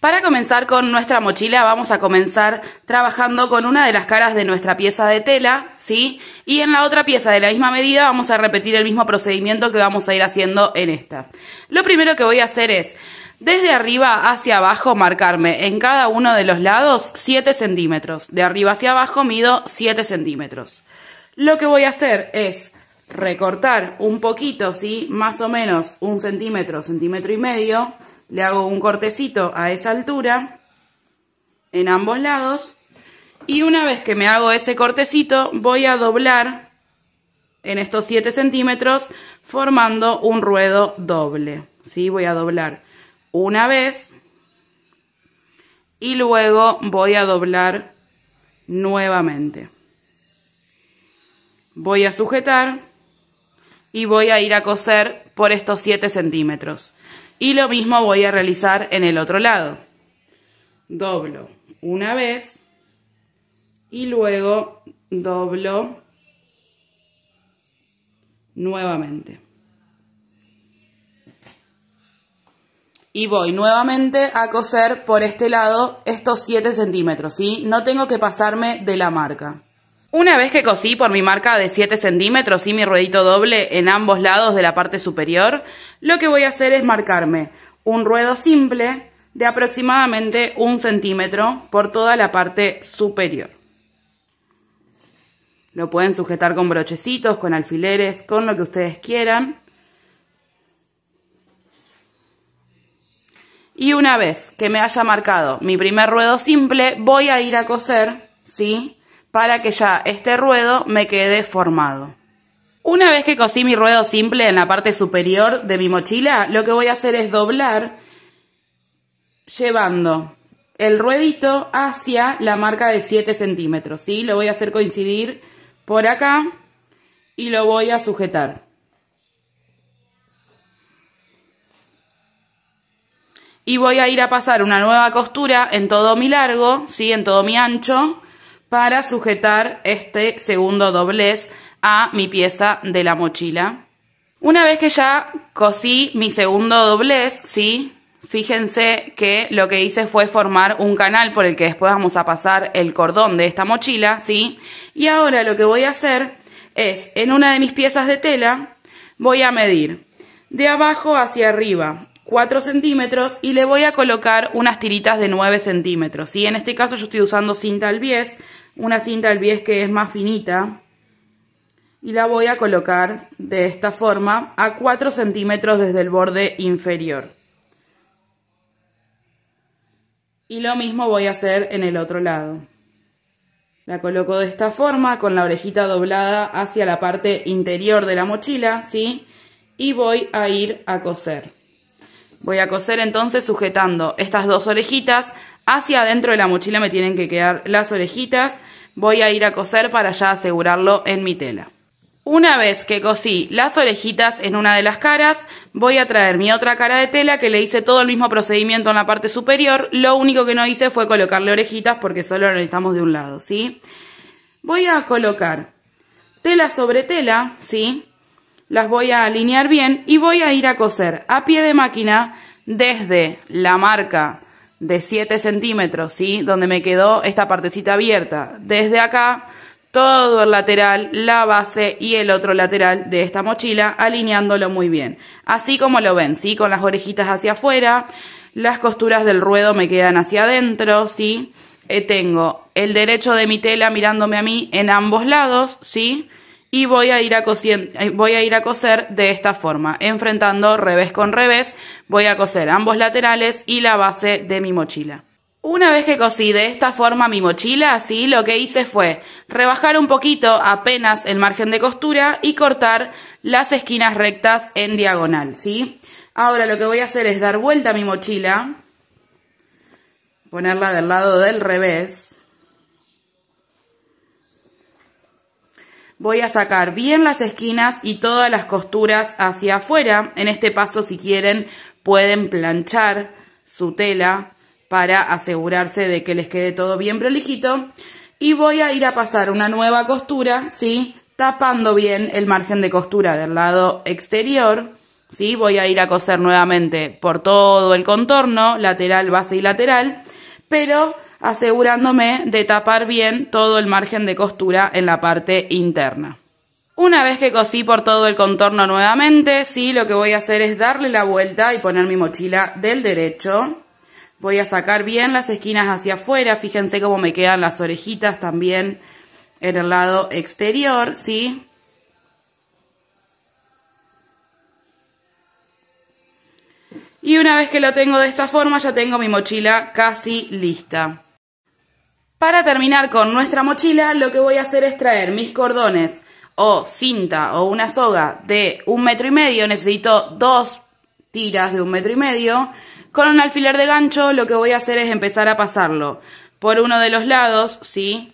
Para comenzar con nuestra mochila vamos a comenzar trabajando con una de las caras de nuestra pieza de tela, ¿sí? Y en la otra pieza de la misma medida vamos a repetir el mismo procedimiento que vamos a ir haciendo en esta. Lo primero que voy a hacer es, desde arriba hacia abajo, marcarme en cada uno de los lados 7 centímetros. De arriba hacia abajo mido 7 centímetros. Lo que voy a hacer es recortar un poquito, ¿sí? Más o menos un centímetro, centímetro y medio le hago un cortecito a esa altura en ambos lados y una vez que me hago ese cortecito voy a doblar en estos 7 centímetros formando un ruedo doble ¿sí? voy a doblar una vez y luego voy a doblar nuevamente voy a sujetar y voy a ir a coser por estos 7 centímetros. Y lo mismo voy a realizar en el otro lado. Doblo una vez y luego doblo nuevamente. y voy nuevamente a coser por este lado estos 7 centímetros, y No tengo que pasarme de la marca. Una vez que cosí por mi marca de 7 centímetros y mi ruedito doble en ambos lados de la parte superior, lo que voy a hacer es marcarme un ruedo simple de aproximadamente un centímetro por toda la parte superior. Lo pueden sujetar con brochecitos, con alfileres, con lo que ustedes quieran. Y una vez que me haya marcado mi primer ruedo simple, voy a ir a coser, ¿sí? para que ya este ruedo me quede formado. Una vez que cosí mi ruedo simple en la parte superior de mi mochila, lo que voy a hacer es doblar llevando el ruedito hacia la marca de 7 centímetros, ¿sí? Lo voy a hacer coincidir por acá y lo voy a sujetar. Y voy a ir a pasar una nueva costura en todo mi largo, ¿sí? En todo mi ancho para sujetar este segundo doblez a mi pieza de la mochila. Una vez que ya cosí mi segundo doblez, ¿sí? Fíjense que lo que hice fue formar un canal por el que después vamos a pasar el cordón de esta mochila, ¿sí? Y ahora lo que voy a hacer es, en una de mis piezas de tela, voy a medir de abajo hacia arriba 4 centímetros y le voy a colocar unas tiritas de 9 centímetros. Y en este caso yo estoy usando cinta al 10, una cinta al 10 que es más finita. Y la voy a colocar de esta forma a 4 centímetros desde el borde inferior. Y lo mismo voy a hacer en el otro lado. La coloco de esta forma con la orejita doblada hacia la parte interior de la mochila, ¿sí? Y voy a ir a coser. Voy a coser entonces sujetando estas dos orejitas. Hacia adentro de la mochila me tienen que quedar las orejitas. Voy a ir a coser para ya asegurarlo en mi tela. Una vez que cosí las orejitas en una de las caras, voy a traer mi otra cara de tela que le hice todo el mismo procedimiento en la parte superior. Lo único que no hice fue colocarle orejitas porque solo necesitamos de un lado, ¿sí? Voy a colocar tela sobre tela, ¿sí? las voy a alinear bien y voy a ir a coser a pie de máquina desde la marca de 7 centímetros, ¿sí? Donde me quedó esta partecita abierta. Desde acá, todo el lateral, la base y el otro lateral de esta mochila, alineándolo muy bien. Así como lo ven, ¿sí? Con las orejitas hacia afuera, las costuras del ruedo me quedan hacia adentro, ¿sí? Eh, tengo el derecho de mi tela mirándome a mí en ambos lados, ¿sí? y voy a ir a eh, voy a ir a coser de esta forma, enfrentando revés con revés, voy a coser ambos laterales y la base de mi mochila. Una vez que cosí de esta forma mi mochila, así lo que hice fue rebajar un poquito apenas el margen de costura y cortar las esquinas rectas en diagonal, ¿sí? Ahora lo que voy a hacer es dar vuelta a mi mochila, ponerla del lado del revés, Voy a sacar bien las esquinas y todas las costuras hacia afuera. En este paso, si quieren, pueden planchar su tela para asegurarse de que les quede todo bien prolijito. Y voy a ir a pasar una nueva costura, ¿sí? Tapando bien el margen de costura del lado exterior, ¿sí? Voy a ir a coser nuevamente por todo el contorno, lateral, base y lateral, pero asegurándome de tapar bien todo el margen de costura en la parte interna. Una vez que cosí por todo el contorno nuevamente, sí, lo que voy a hacer es darle la vuelta y poner mi mochila del derecho. Voy a sacar bien las esquinas hacia afuera, fíjense cómo me quedan las orejitas también en el lado exterior, ¿sí? Y una vez que lo tengo de esta forma, ya tengo mi mochila casi lista. Para terminar con nuestra mochila, lo que voy a hacer es traer mis cordones o cinta o una soga de un metro y medio, necesito dos tiras de un metro y medio, con un alfiler de gancho lo que voy a hacer es empezar a pasarlo por uno de los lados, ¿sí?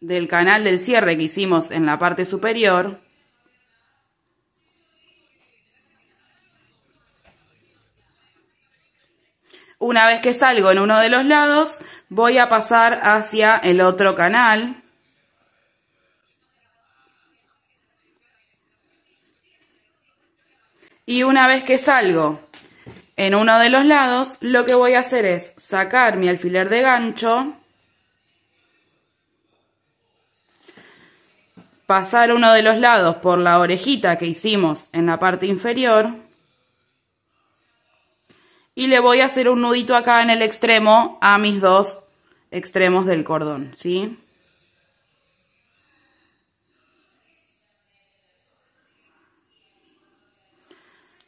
Del canal del cierre que hicimos en la parte superior. Una vez que salgo en uno de los lados, voy a pasar hacia el otro canal. Y una vez que salgo en uno de los lados, lo que voy a hacer es sacar mi alfiler de gancho, pasar uno de los lados por la orejita que hicimos en la parte inferior y le voy a hacer un nudito acá en el extremo a mis dos extremos del cordón, ¿sí?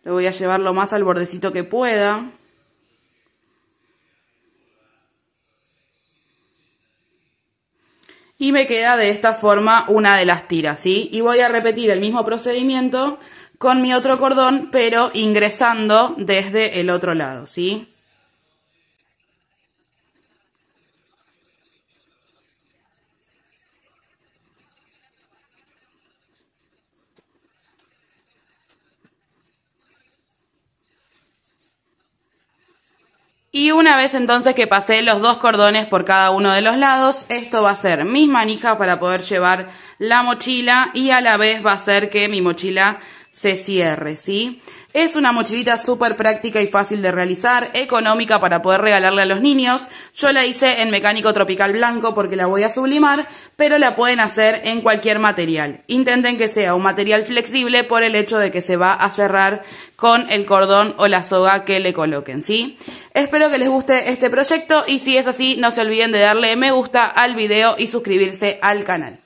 Lo voy a llevar lo más al bordecito que pueda. Y me queda de esta forma una de las tiras, ¿sí? Y voy a repetir el mismo procedimiento con mi otro cordón, pero ingresando desde el otro lado, ¿sí? Y una vez entonces que pasé los dos cordones por cada uno de los lados, esto va a ser mis manijas para poder llevar la mochila y a la vez va a hacer que mi mochila se cierre, ¿sí? Es una mochilita súper práctica y fácil de realizar, económica para poder regalarle a los niños. Yo la hice en mecánico tropical blanco porque la voy a sublimar, pero la pueden hacer en cualquier material. Intenten que sea un material flexible por el hecho de que se va a cerrar con el cordón o la soga que le coloquen, ¿sí? Espero que les guste este proyecto y si es así, no se olviden de darle me gusta al video y suscribirse al canal.